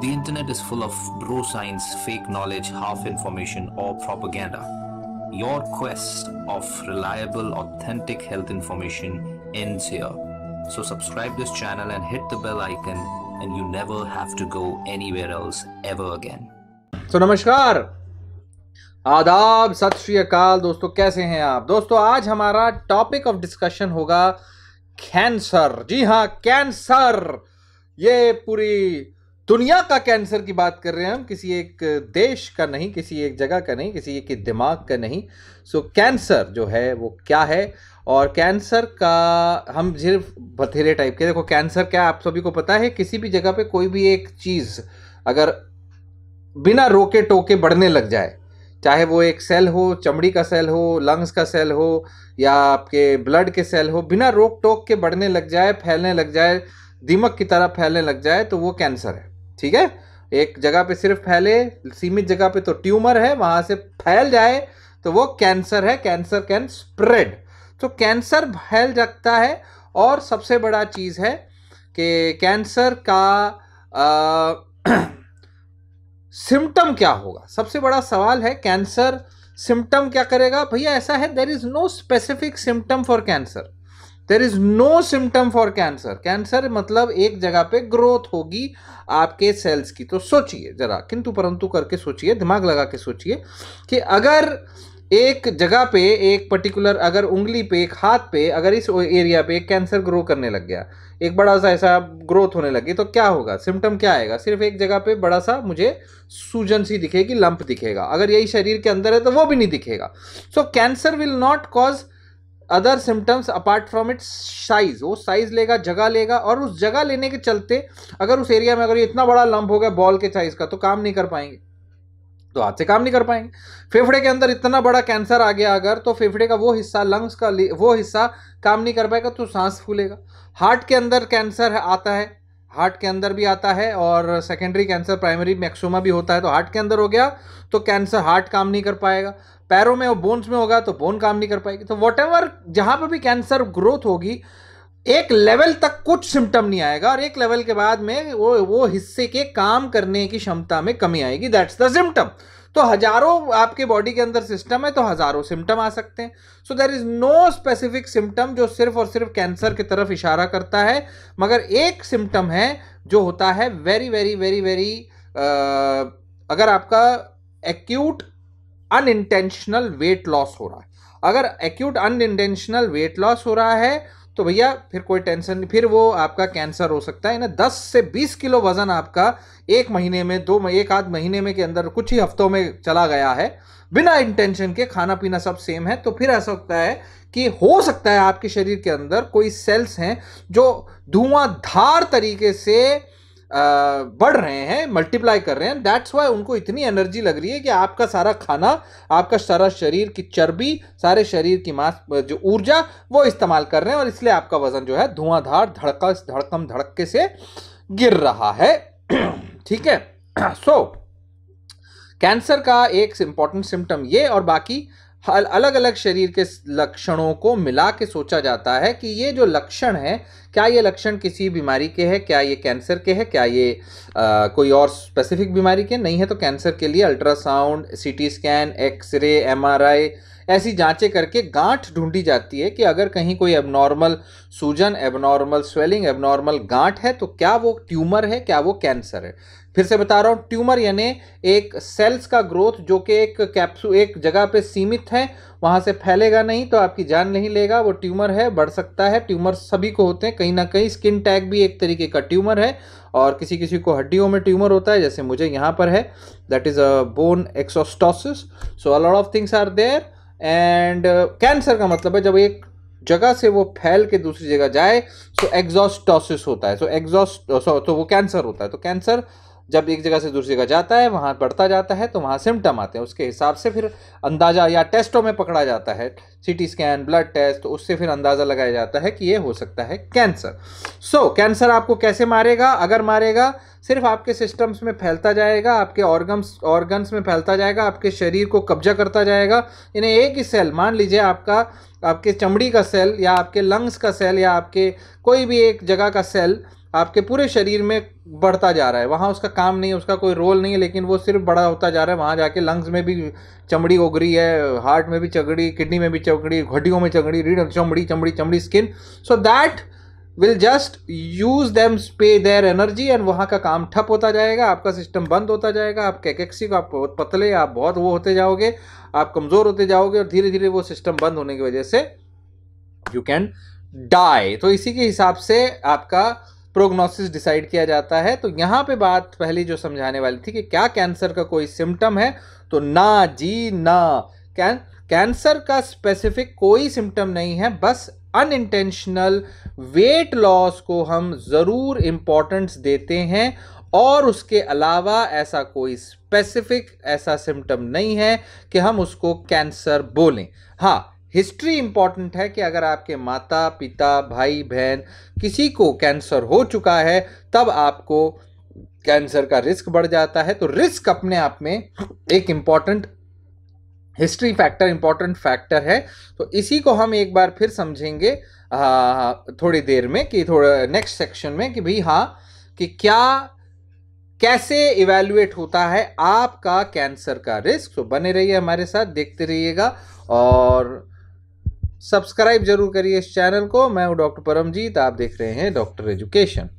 The internet is full of bro science, fake knowledge, half information, or propaganda. Your quest of reliable, authentic health information ends here. So subscribe this channel and hit the bell icon and you never have to go anywhere else ever again. So namaskar, आदाब सत श्री अकाल दोस्तों कैसे हैं आप दोस्तों आज हमारा टॉपिक ऑफ डिस्कशन होगा कैंसर जी हाँ कैंसर ये पूरी दुनिया का कैंसर की बात कर रहे हैं हम किसी एक देश का नहीं किसी एक जगह का नहीं किसी एक दिमाग का नहीं सो so, कैंसर जो है वो क्या है और कैंसर का हम सिर्फ बथेरे टाइप के देखो कैंसर क्या आप सभी को पता है किसी भी जगह पे कोई भी एक चीज़ अगर बिना रोके टोके बढ़ने लग जाए चाहे वो एक सेल हो चमड़ी का सेल हो लंग्स का सेल हो या आपके ब्लड के सेल हो बिना रोक टोक के बढ़ने लग जाए फैलने लग जाए दीमक की तरह फैलने लग जाए तो वो कैंसर है ठीक है एक जगह पे सिर्फ फैले सीमित जगह पे तो ट्यूमर है वहां से फैल जाए तो वो कैंसर है कैंसर कैन स्प्रेड तो कैंसर फैल जाता है और सबसे बड़ा चीज़ है कि कैंसर का सिम्टम क्या होगा सबसे बड़ा सवाल है कैंसर सिम्टम क्या करेगा भैया ऐसा है there is no specific symptom for cancer there is no symptom for cancer cancer मतलब एक जगह पे ग्रोथ होगी आपके सेल्स की तो सोचिए जरा किंतु परंतु करके सोचिए दिमाग लगा के सोचिए कि अगर एक जगह पे एक पर्टिकुलर अगर उंगली पे एक हाथ पे अगर इस एरिया पे एक कैंसर ग्रो करने लग गया एक बड़ा सा ऐसा ग्रोथ होने लगे तो क्या होगा सिम्टम क्या आएगा सिर्फ एक जगह पे बड़ा सा मुझे सूजन सी दिखेगी लंप दिखेगा अगर यही शरीर के अंदर है तो वो भी नहीं दिखेगा so cancer will not cause other symptoms apart from its size वो साइज लेगा जगह लेगा और उस जगह लेने के चलते अगर उस एरिया में अगर ये इतना बड़ा लंप हो गया बॉल के साइज का तो काम नहीं कर पाएंगे तो हाथ से काम नहीं कर पाएंगे फेफड़े के अंदर इतना बड़ा कैंसर आ गया अगर तो फेफड़े का वो हिस्सा लंग्स का वो हिस्सा काम नहीं कर पाएगा तो सांस फूलेगा हार्ट के अंदर कैंसर आता है हार्ट के अंदर भी आता है और सेकेंडरी कैंसर प्राइमरी मैक्सोमा भी होता है तो हार्ट के अंदर हो गया तो कैंसर हार्ट काम नहीं कर पाएगा पैरों में और बोन्स में होगा तो बोन काम नहीं कर पाएगी तो वॉट एवर जहां पर भी कैंसर ग्रोथ होगी एक लेवल तक कुछ सिम्टम नहीं आएगा और एक लेवल के बाद में वो वो हिस्से के काम करने की क्षमता में कमी आएगी दैट्स द सिम्टम तो हजारों आपके बॉडी के अंदर सिस्टम है तो हजारों सिम्टम आ सकते हैं so there is no specific symptom जो सिर्फ और सिर्फ कैंसर की तरफ इशारा करता है मगर एक सिम्टम है जो होता है वेरी वेरी वेरी वेरी अगर आपका एक्यूट अनइंटेंशनल वेट लॉस हो रहा है अगर एक्यूट अनइंटेंशनल वेट लॉस हो रहा है तो भैया फिर कोई टेंशन नहीं फिर वो आपका कैंसर हो सकता है ना दस से बीस किलो वजन आपका एक महीने में दो एक आध महीने में के अंदर कुछ ही हफ्तों में चला गया है बिना इंटेंशन के खाना पीना सब सेम है तो फिर ऐसा होता है कि हो सकता है आपके शरीर के अंदर कोई सेल्स हैं जो धुआंधार तरीके से बढ़ रहे हैं मल्टीप्लाई कर रहे हैं दैट्स वाई उनको इतनी एनर्जी लग रही है कि आपका सारा खाना आपका सारा शरीर की चर्बी सारे शरीर की मांस जो ऊर्जा वो इस्तेमाल कर रहे हैं और इसलिए आपका वजन जो है धुआंधार धड़का धड़कम धड़के से गिर रहा है ठीक है सो so, कैंसर का एक इंपॉर्टेंट सिम्टम ये और बाकी अलग अलग शरीर के लक्षणों को मिला के सोचा जाता है कि ये जो लक्षण है क्या ये लक्षण किसी बीमारी के है क्या ये कैंसर के है क्या ये आ, कोई और स्पेसिफिक बीमारी के नहीं है तो कैंसर के लिए ultrasound CT scan x ray MRI ऐसी जांचें करके गांठ ढूंढी जाती है कि अगर कहीं कोई एबनॉर्मल सूजन एबनॉर्मल स्वेलिंग एबनॉर्मल गांठ है तो क्या वो ट्यूमर है क्या वो कैंसर है फिर से बता रहा हूँ ट्यूमर यानी एक सेल्स का ग्रोथ जो कि एक कैप्सू एक जगह पे सीमित है वहाँ से फैलेगा नहीं तो आपकी जान नहीं लेगा वो ट्यूमर है बढ़ सकता है ट्यूमर सभी को होते हैं कहीं ना कहीं स्किन टैग भी एक तरीके का ट्यूमर है और किसी किसी को हड्डियों में ट्यूमर होता है जैसे मुझे यहाँ पर है that is a bone exostosis so a lot of things are there and cancer uh, का मतलब है जब एक जगह से वो फैल के दूसरी जगह जाए सो एग्जॉस्टोसिस होता है सो एग्जॉस्ट uh, तो वो कैंसर होता है तो कैंसर जब एक जगह से दूसरी जगह जाता है वहाँ बढ़ता जाता है तो वहाँ सिम्टम आते हैं उसके हिसाब से फिर अंदाज़ा या टेस्टों में पकड़ा जाता है सीटी स्कैन ब्लड टेस्ट तो उससे फिर अंदाज़ा लगाया जाता है कि ये हो सकता है कैंसर सो so, कैंसर आपको कैसे मारेगा अगर मारेगा सिर्फ आपके सिस्टम्स में फैलता जाएगा आपके ऑर्गन्स ऑर्गन्स में फैलता जाएगा आपके शरीर को कब्जा करता जाएगा यानी एक ही सेल मान लीजिए आपका आपके चमड़ी का सेल या आपके लंग्स का सेल या आपके कोई भी एक जगह का सेल आपके पूरे शरीर में बढ़ता जा रहा है वहाँ उसका काम नहीं है उसका कोई रोल नहीं है लेकिन वो सिर्फ बड़ा होता जा रहा है वहाँ जाके लंग्स में भी चमड़ी उगरी है हार्ट में भी चगड़ी किडनी में भी चगड़ी घड्डियों में चगड़ी रीढ़ चमड़ी चमड़ी चमड़ी skin so that will just use them पे देयर एनर्जी एंड वहाँ का काम ठप होता जाएगा आपका सिस्टम बंद होता जाएगा आप कैकेक्सी को आप बहुत पतले आप बहुत वो होते जाओगे आप कमज़ोर होते जाओगे और धीरे धीरे वो सिस्टम बंद होने की वजह से यू कैन डाई तो इसी के हिसाब से आपका प्रोग्नोसिस डिसाइड किया जाता है तो यहाँ पे बात पहले जो समझाने वाली थी कि क्या कैंसर का कोई सिम्टम है तो ना जी ना कैं कैंसर का स्पेसिफिक कोई सिम्टम नहीं है बस अनइंटेंशनल वेट लॉस को हम ज़रूर इम्पोर्टेंस देते हैं और उसके अलावा ऐसा कोई स्पेसिफिक ऐसा सिम्टम नहीं है कि हम उसको कैंसर बोलें हाँ हिस्ट्री इम्पॉर्टेंट है कि अगर आपके माता पिता भाई बहन किसी को कैंसर हो चुका है तब आपको कैंसर का रिस्क बढ़ जाता है तो रिस्क अपने आप में एक important history factor important factor है तो इसी को हम एक बार फिर समझेंगे थोड़ी देर में कि थोड़ा नेक्स्ट सेक्शन में कि भाई हाँ कि क्या कैसे इवेल्युएट होता है आपका कैंसर का रिस्क तो बने रहिए हमारे साथ देखते रहिएगा और सब्सक्राइब जरूर करिए इस चैनल को मैं हूँ डॉक्टर परमजीत आप देख रहे हैं डॉक्टर एजुकेशन